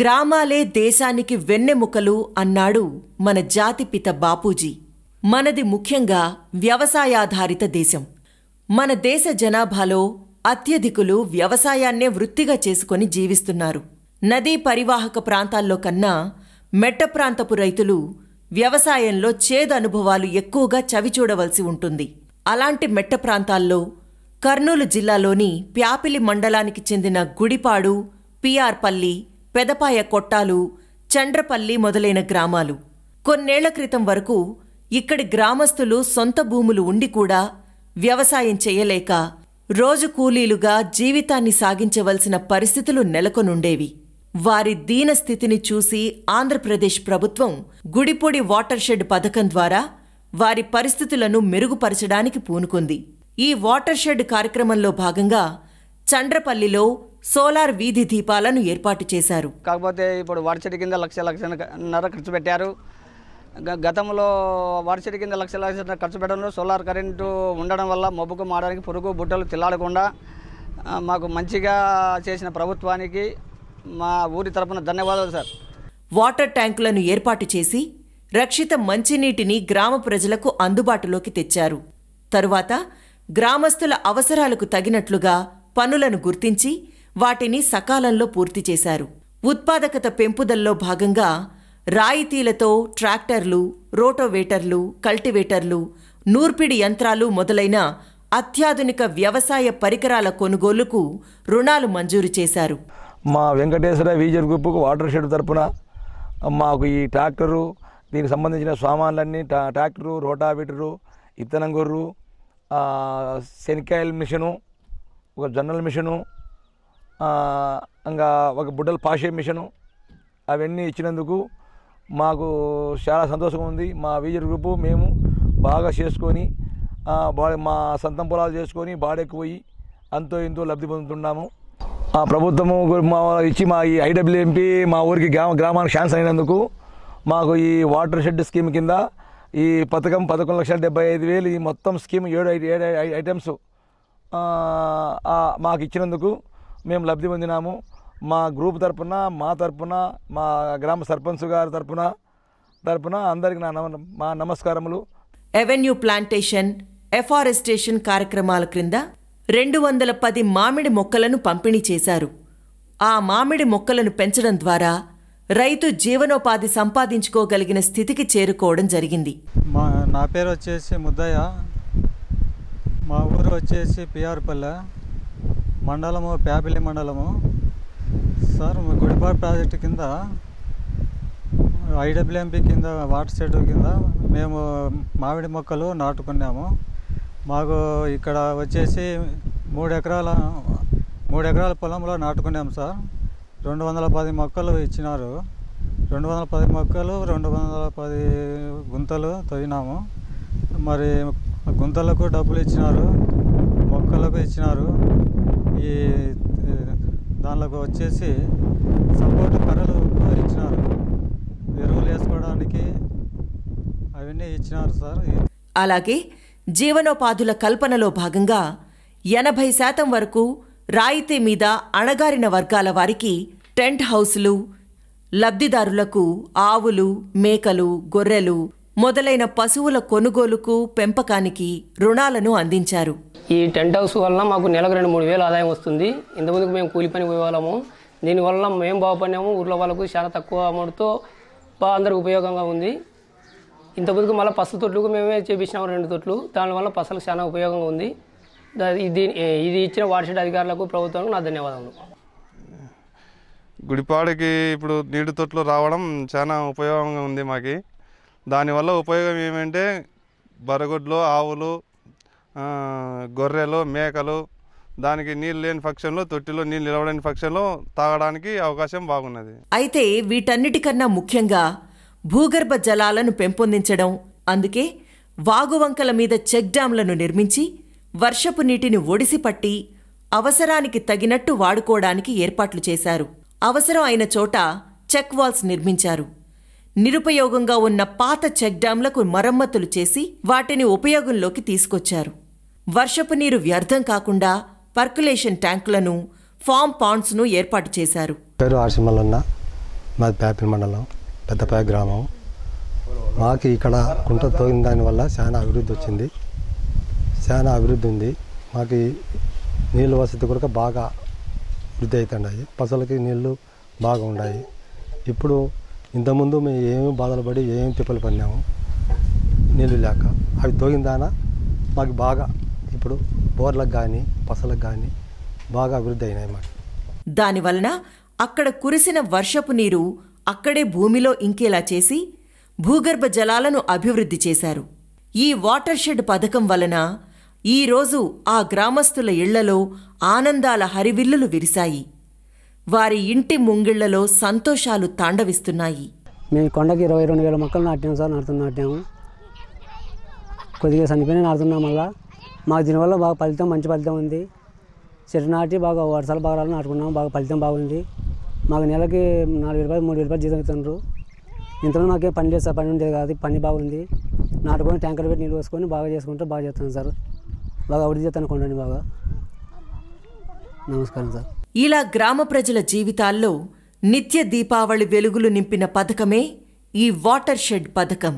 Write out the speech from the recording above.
గ్రామాలే దేశానికి వెన్నెముకలు అన్నాడు మన జాతిపిత బాపూజీ మనది ముఖ్యంగా వ్యవసాయాధారిత దేశం మన దేశ జనాభాలో అత్యధికులు వ్యవసాయాన్నే వృత్తిగా చేసుకొని జీవిస్తున్నారు నదీ పరివాహక ప్రాంతాల్లో కన్నా మెట్ట ప్రాంతపు రైతులు వ్యవసాయంలో చేదు అనుభవాలు ఎక్కువగా చవిచూడవలసి ఉంటుంది అలాంటి మెట్ట ప్రాంతాల్లో కర్నూలు జిల్లాలోని ప్యాపిలి మండలానికి చెందిన గుడిపాడు పిఆర్పల్లి పెదపాయ కొట్టాలు చండ్రపల్లి మొదలైన గ్రామాలు కొన్నేళ్ల క్రితం వరకు ఇక్కడి గ్రామస్తులు సొంత భూములు ఉండి కూడా వ్యవసాయం చేయలేక రోజు కూలీలుగా జీవితాన్ని సాగించవలసిన పరిస్థితులు నెలకొనుండేవి వారి దీనస్థితిని చూసి ఆంధ్రప్రదేశ్ ప్రభుత్వం గుడిపొడి వాటర్షెడ్ పథకం ద్వారా వారి పరిస్థితులను మెరుగుపరచడానికి పూనుకుంది ఈ వాటర్షెడ్ కార్యక్రమంలో భాగంగా చండ్రపల్లిలో సోలార్ వీధి దీపాలను ఏర్పాటు చేశారు కాకపోతే ఇప్పుడు వాడిచెట్టు కింద లక్ష లక్షన్నర ఖర్చు పెట్టారు గతంలో వాడిచెట్టు కింద లక్ష లక్షన్నర ఖర్చు పెట్టడంలో సోలార్ కరెంటు ఉండడం వల్ల మబ్బుకు మాడడానికి పురుగు బుట్టలు తిల్లాడకుండా మాకు మంచిగా చేసిన ప్రభుత్వానికి మా ఊరి తరపున ధన్యవాదాలు సార్ వాటర్ ట్యాంకులను ఏర్పాటు చేసి రక్షిత మంచినీటిని గ్రామ ప్రజలకు అందుబాటులోకి తెచ్చారు తరువాత గ్రామస్తుల అవసరాలకు తగినట్లుగా పనులను గుర్తించి వాటిని సకాలంలో పూర్తి చేశారు ఉత్పాదకత పెంపుదల్లో భాగంగా రాయితీలతో ట్రాక్టర్లు రోటోవేటర్లు కల్టివేటర్లు నూర్పిడి యంత్రాలు మొదలైన అత్యాధునిక వ్యవసాయ పరికరాల కొనుగోలుకు రుణాలు మంజూరు చేశారు మా వెంకటేశ్వర వీజర్ గ్రూప్కు వాటర్ షెడ్ తరపున మాకు ఈ ట్రాక్టరు దీనికి సంబంధించిన సామాన్లన్నీ ట్రాక్టరు రోటావేటరు ఇత్తనంగొర్రు శనికాయల మిషను ఒక జనరల్ మిషను ఇంకా ఒక బుడ్డల పాషే మిషను అవన్నీ ఇచ్చినందుకు మాకు చాలా సంతోషంగా ఉంది మా వీజర్ గ్రూపు మేము బాగా చేసుకొని మా సొంతం పొలాలు చేసుకొని బాడెక్కిపోయి అంతో ఎంతో లబ్ధి పొందుతున్నాము ఆ ప్రభుత్వము మా ఇచ్చి మా ఈ ఐడబ్ల్యూఎంపి మా ఊరికి గ్రామ గ్రామానికి ఛాన్స్ అయినందుకు మాకు ఈ వాటర్ షెడ్ స్కీమ్ కింద ఈ పథకం పదకొండు లక్షల డెబ్బై ఐదు వేలు ఈ మొత్తం స్కీమ్ ఏడు ఏడు ఐటమ్స్ మాకు ఇచ్చినందుకు మేము లబ్ధి పొందినాము మా గ్రూప్ తరపున మా తరపున మా గ్రామ సర్పంచ్ గారి తరపున తరపున అందరికి నా నమ మా నమస్కారములు ఎవెన్యూ ప్లాంటేషన్ ఎఫారెస్టేషన్ కార్యక్రమాల క్రింద రెండు వందల పది మామిడి మొక్కలను పంపిణీ చేశారు ఆ మామిడి మొక్కలను పెంచడం ద్వారా రైతు జీవనోపాధి సంపాదించుకోగలిగిన స్థితికి చేరుకోవడం జరిగింది మా నా పేరు వచ్చేసి ముద్దయ్య మా ఊరు వచ్చేసి పిఆర్పల్లె మండలము ప్యాపిలి మండలము సార్ గుడిపాడు ప్రాజెక్టు కింద ఐడబ్ల్యూఎంపీ కింద వాటర్ షెడ్ కింద మేము మామిడి మొక్కలు నాటుకున్నాము మాకు ఇక్కడ వచ్చేసి మూడు ఎకరాల మూడు ఎకరాల పొలంలో నాటుకున్నాము సార్ రెండు వందల పది మొక్కలు ఇచ్చినారు రెండు వందల పది మొక్కలు రెండు వందల పది గుంతలు తవ్వినాము మరి గుంతలకు డబ్బులు ఇచ్చినారు మొక్కలకు ఇచ్చినారు ఈ దానిలోకి వచ్చేసి సపోర్ట్ కర్రలు ఇచ్చినారు ఎరువులు వేసుకోవడానికి అవన్నీ ఇచ్చినారు సార్ అలాగే జీవనోపాధుల కల్పనలో భాగంగా ఎనభై శాతం వరకు రాయితీ మీద అణగారిన వర్గాల వారికి టెంట్ హౌస్లు లబ్ధిదారులకు ఆవులు మేకలు గొర్రెలు మొదలైన పశువుల కొనుగోలుకు పెంపకానికి రుణాలను అందించారు ఈ టెంట్ హౌస్ వల్ల మాకు నెలకు రెండు మూడు వేలు ఆదాయం వస్తుంది ఇంతకుముందుకు మేము కూలి పని పోయేవాళ్ళము దీనివల్ల మేము బాగుపడినాము ఊర్లో వాళ్ళకు చాలా తక్కువ అమౌంట్తో బాగా అందరికి ఉపయోగంగా ఉంది ఇంతకుముందుకు మళ్ళీ పసల తొట్లకు మేమే చేపించినాము రెండు తొట్లు దానివల్ల పసలు చాలా ఉపయోగంగా ఉంది ఇది ఇది ఇచ్చిన వాటర్షెడ్ అధికారులకు ప్రభుత్వానికి నా ధన్యవాదాలు గుడిపాడికి ఇప్పుడు నీటి తొట్లు రావడం చాలా ఉపయోగంగా ఉంది మాకు దానివల్ల ఉపయోగం ఏమంటే బరగొడ్లు ఆవులు గొర్రెలు మేకలు దానికి నీళ్ళు లేని పక్షంలో తొట్టిలో నీళ్ళు నిలవలేని పక్షంలో తాగడానికి అవకాశం బాగున్నది అయితే వీటన్నిటికన్నా ముఖ్యంగా భూగర్భ జలాలను పెంపొందించడం అందుకే వాగువంకల మీద చెక్ డ్యాంలను నిర్మించి వర్షపు నీటిని ఒడిసి పట్టి అవసరానికి తగినట్టు వాడుకోవడానికి ఏర్పాట్లు చేశారు అవసరం అయిన చోట చెక్ వాల్స్ నిర్మించారు నిరుపయోగంగా ఉన్న పాత చెక్ మరమ్మతులు చేసి వాటిని ఉపయోగంలోకి తీసుకొచ్చారు వర్షపు నీరు వ్యర్థం కాకుండా పర్కులేషన్ ట్యాంకులను ఫామ్ పాండ్స్ను ఏర్పాటు చేశారు పేరు ఆర్సిమల్లన్న మాది పేపర్ మండలం పెద్దపాయ గ్రామం మాకు ఇక్కడ కుంట తోగిన దానివల్ల చాలా అభివృద్ధి వచ్చింది చాలా అభివృద్ధి ఉంది మాకు నీళ్ళ వసతి కూడా బాగా వృద్ధి అవుతున్నాయి పసలకి నీళ్ళు బాగా ఉన్నాయి ఇప్పుడు ఇంతకుముందు మేము ఏమి బాధలు పడి ఏమి తిప్పలు పడినాము నీళ్ళు లేక అవి తోగిన దాన మాకు బాగా ఇప్పుడు బోర్లకు కానీ పసలకు కానీ బాగా అభివృద్ధి అయినాయి మాకు దానివలన అక్కడ కురిసిన వర్షపు నీరు అక్కడే భూమిలో ఇంకేలా చేసి భూగర్భ జలాలను అభివృద్ధి చేశారు ఈ వాటర్ షెడ్ పథకం వలన ఈరోజు ఆ గ్రామస్తుల ఇళ్లలో ఆనందాల హరివిల్లులు విరిశాయి వారి ఇంటి ముంగిళ్లలో సంతోషాలు తాండవిస్తున్నాయి మేము కొండకి ఇరవై రెండు వేల మొక్కలు నాటాము సార్ నడుతున్న నాటాము కొద్దిగా చనిపోయిన నాటుతున్నాం మళ్ళా మాకు దీనివల్ల బాగా ఫలితం మంచి ఫలితం ఉంది చెట్టు నాటి బాగా వర్షాలు బాగా రాలి నాటుకున్నాం బాగా ఫలితం బాగుంది మాకు నెలకి నాలుగు రూపాయలు మూడు రూపాయలు జీతం ఇస్తున్నారు ఇంతలో మాకే పని లేదు సార్ పని ఉండేది కాదు పని బాగుంది నాటుకొని ట్యాంకర్ పెట్టి నీళ్ళు పోసుకొని బాగా చేసుకుంటే బాగా చేస్తాను సార్ బాగా అభివృద్ధి చేస్తాను కొండని బాగా నమస్కారం సార్ ఇలా గ్రామ ప్రజల జీవితాల్లో నిత్య దీపావళి వెలుగులు నింపిన పథకమే ఈ వాటర్ షెడ్ పథకం